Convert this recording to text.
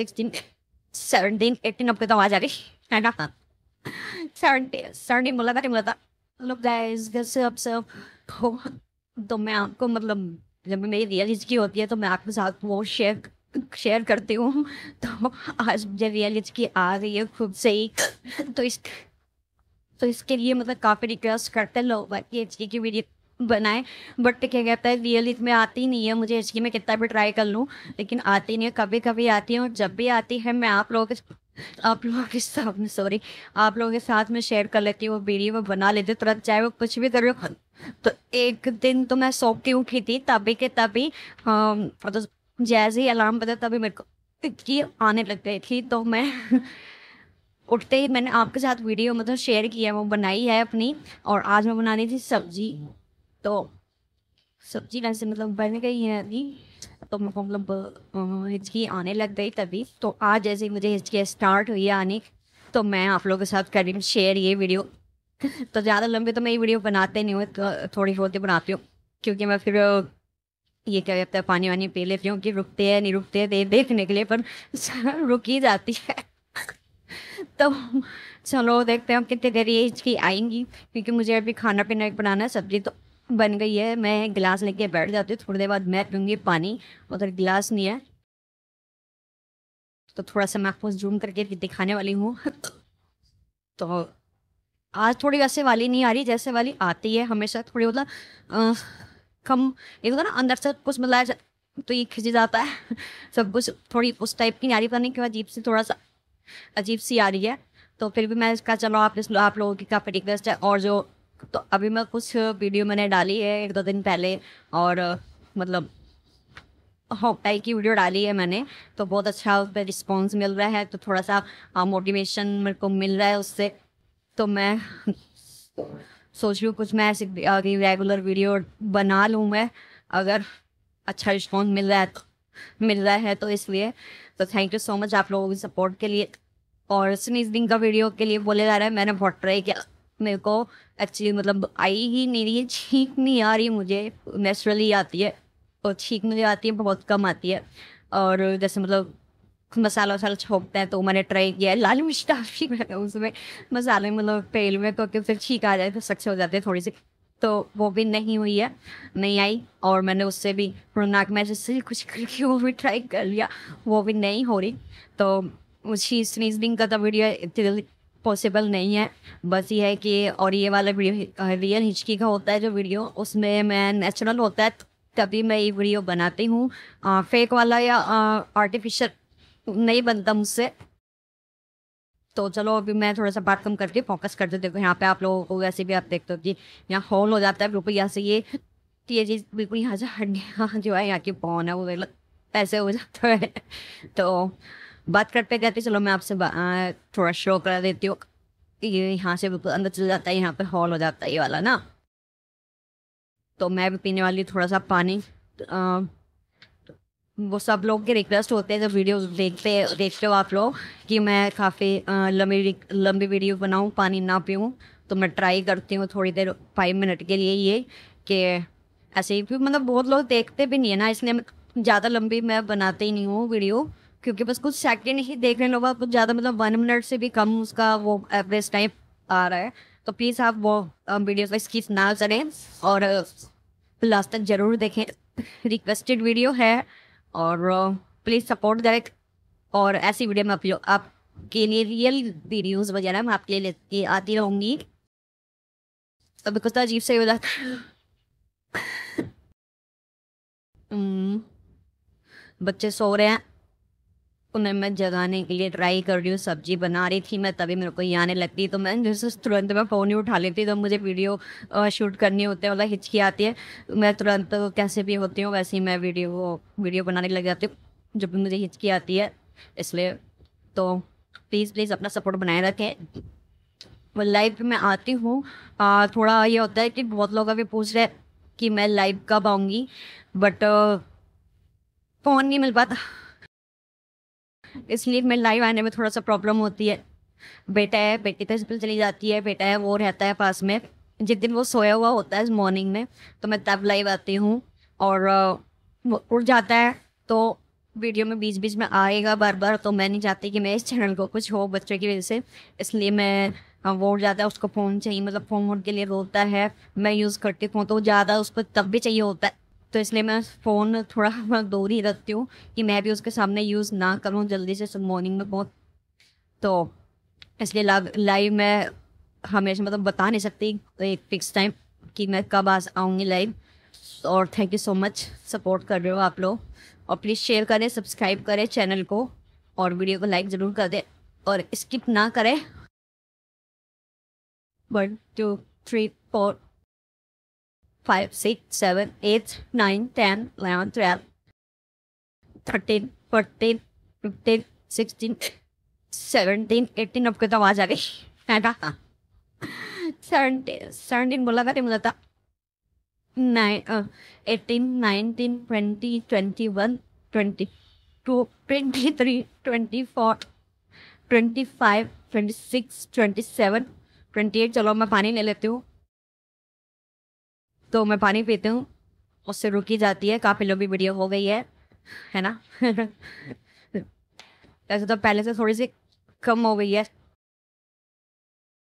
eighteen अब तो है तो मैं आपको मतलब जब मेरी रियल हिचकी होती है तो मैं आपके साथ वो शेयर शेयर करती हूँ तो आज मुझे रियल हिचकी आ रही है खुद से ही तो इस तो इसके लिए मतलब काफ़ी रिक्वेस्ट करते हैं लोग बाकी हिचकी की वीडियो बनाए बट क्या कहता है रियल इसमें आती नहीं है मुझे इसकी मैं कितना भी ट्राई कर लूँ लेकिन आती नहीं है कभी कभी आती है और जब भी आती है मैं आप लोगों के आप लोगों के में सॉरी आप लोगों के साथ में शेयर कर लेती हूँ वो बीड़ी वो बना लेती तुरंत चाहे वो कुछ भी करो तो एक दिन तो मैं सौंपती हूँ उठी थी तभी के तभी तो जैसे ही अलार्म बता तभी मेरे को की आने लग गई थी तो मैं उठते ही मैंने आपके साथ वीडियो मतलब शेयर किया वो बनाई है अपनी और आज मैं बना रही थी सब्जी तो सब्जी वैसे मतलब बन गई है अभी तो मतलब हिचकी आने लग गई तभी तो आज जैसे मुझे हिचकी स्टार्ट हुई है आने तो मैं आप लोगों के साथ कर रही हूँ शेयर ये वीडियो तो ज़्यादा लंबे तो मैं ये वीडियो बनाते नहीं हूँ तो थोड़ी बहुत ही बनाती हूँ क्योंकि मैं फिर ये क्या कहता है पानी वानी पी लेती हूँ कि रुकते हैं नहीं रुकते हैं देखने के लिए पर रुक ही जाती है तो चलो देखते हैं हम कितनी देर ये हिचकी आएंगी क्योंकि मुझे अभी खाना पीना बनाना है सब्जी तो बन गई है मैं गिलास लेके बैठ जाती हूँ थोड़ी देर बाद मैं पीऊँगी पानी उधर गिलास नहीं है तो थोड़ा सा मैं आपको जूम करके दिखाने वाली हूँ तो आज थोड़ी वैसे वाली नहीं आ रही जैसे वाली आती है हमेशा थोड़ी मतलब कम ये होता तो ना अंदर से कुछ मतलब तो ये खिंच जाता है सब कुछ थोड़ी उस टाइप की नहीं आ रही पता नहीं क्यों अजीब सी थोड़ा सा अजीब सी आ रही है तो फिर भी मैं इसका चलो आप इस आप लोगों की काफ़ी रिक्वेस्ट है और जो तो अभी मैं कुछ वीडियो मैंने डाली है एक दो दिन पहले और मतलब टाइप की वीडियो डाली है मैंने तो बहुत अच्छा उस पर रिस्पॉन्स मिल रहा है तो थोड़ा सा मोटिवेशन मेरे को मिल रहा है उससे तो मैं सोच रही हूँ कुछ मैं ऐसी रेगुलर वीडियो बना लूँ मैं अगर अच्छा रिस्पॉन्स मिल रहा है तो मिल रहा है तो इसलिए तो थैंक यू सो मच आप लोगों की सपोर्ट के लिए और स्नीजिंग का वीडियो के लिए बोले जा रहा है मैंने बहुत ट्राई किया मेरे को एक्चुअली मतलब आई ही नहीं रही है छींक नहीं आ रही मुझे नेचुरली आती है और छींक मुझे आती है बहुत कम आती है और जैसे मतलब मसाला वसाला छोंकते हैं तो मैंने ट्राई किया है लाल मिर्च काफ़ी उसमें मसाले मतलब पेल में तो फिर छींक आ जाए फिर तो सक्से हो जाती है थोड़ी सी तो वो भी नहीं हुई है नहीं आई और मैंने उससे भी नाक मैच से कुछ करके वो भी ट्राई कर लिया वो भी नहीं हो रही तो उसी स्नीजिंग का तो वीडियो इतनी पॉसिबल नहीं है बस ये है कि और ये वाला वीडियो रियल हिचकी का होता है जो वीडियो उसमें मैं नेचुरल होता है तभी मैं ये वीडियो बनाती हूँ फेक वाला या आर्टिफिशियल नहीं बनता मुझसे तो चलो अभी मैं थोड़ा सा बात कम करती हूँ फोकस देती हूँ यहाँ पे आप लोगों को वैसे भी आप देखते हो कि यहाँ हॉल हो जाता है बिल्कुल यहाँ से ये ये चीज़ बिल्कुल यहाँ से हड्डियाँ जो है यहाँ की पौन है वो पैसे हो जाता है तो बात करते करते चलो मैं आपसे थोड़ा शो करा देती हूँ ये यहाँ से बिल्कुल अंदर चल जाता है यहाँ पे हॉल हो जाता है ये वाला ना तो मैं भी पीने वाली थोड़ा सा पानी तो, वो सब लोग के रिक्वेस्ट होते हैं जब वीडियो तो देखते देखते हो आप लोग कि मैं काफ़ी लंबी लंबी वीडियो बनाऊँ पानी ना पीऊँ तो मैं ट्राई करती हूँ थोड़ी देर फाइव मिनट के लिए ये कि ऐसे ही मतलब बहुत लोग देखते भी नहीं है ना इसलिए ज़्यादा लंबी मैं बनाते ही नहीं हूँ वीडियो क्योंकि बस कुछ सेकंड ही देख रहे हैं लोग कुछ ज़्यादा मतलब वन मिनट से भी कम उसका वो एवरेज टाइम आ रहा है तो प्लीज़ आप वो वीडियो वाइज स्किप ना करें और लास्ट तक ज़रूर देखें रिक्वेस्टेड वीडियो है और प्लीज़ सपोर्ट करें और ऐसी वीडियो में अपलोड आपके लिए रियल वीडियोज़ वगैरह मैं आपके लिए लेके आती रहूँगी तो बिकॉज तो अजीब से हो जाता हम्म, बच्चे सो रहे हैं उन्हें मैं जगाने के लिए ट्राई कर रही हूँ सब्जी बना रही थी मैं तभी मेरे को ये आने लगती तो मैं जैसे तुरंत मैं फ़ोन ही उठा लेती तो मुझे वीडियो शूट करनी होती है मतलब हिचकी आती है मैं तुरंत कैसे भी होती हूँ वैसे ही मैं वीडियो वीडियो बनाने लग जाती हूँ जब भी मुझे हिचकी आती है इसलिए तो प्लीज़ प्लीज़ अपना सपोर्ट बनाए रखें लाइव में आती हूँ थोड़ा ये होता है कि बहुत लोग अभी पूछ रहे कि मैं लाइव कब आऊँगी बट फ़ोन नहीं मिल पाता इसलिए मैं लाइव आने में थोड़ा सा प्रॉब्लम होती है बेटा है बेटी तो हॉस्पिटल चली जाती है बेटा है वो रहता है पास में जिस दिन वो सोया हुआ होता है मॉर्निंग में तो मैं तब लाइव आती हूँ और वो उठ जाता है तो वीडियो में बीच बीच में आएगा बार बार तो मैं नहीं चाहती कि मैं इस चैनल को कुछ हो बच्चे की वजह से इसलिए मैं वो उठ जाता है उसको फ़ोन चाहिए मतलब फ़ोन वोन के लिए रोता है मैं यूज़ करती हूँ तो ज़्यादा उसको तब भी चाहिए होता है तो इसलिए मैं फ़ोन थोड़ा दूर ही रखती हूँ कि मैं भी उसके सामने यूज़ ना करूँ जल्दी से मॉर्निंग में बहुत तो इसलिए लाइव मैं हमेशा मतलब बता नहीं सकती तो एक फिक्स टाइम कि मैं कब आज आऊँगी लाइव और thank you so much support कर रहे हो आप लोग और प्लीज़ शेयर करें सब्सक्राइब करें चैनल को और वीडियो को लाइक ज़रूर कर दें और स्किप ना करें one two three four five six seven eight, nine ten eleven twelve, thirteen fourteen fifteen sixteen seventeen eighteen अब तो आवाज आ गई है ना सेवनटीन सेवनटीन बोला था मुझे था nine eighteen nineteen twenty twenty one twenty two twenty three twenty four twenty five twenty six twenty seven twenty eight चलो मैं पानी ले लेती हूँ तो मैं पानी पीती हूँ उससे रुकी जाती है काफ़ी लंबी वीडियो हो गई है है ना ऐसे तो पहले से थोड़ी सी कम हो गई है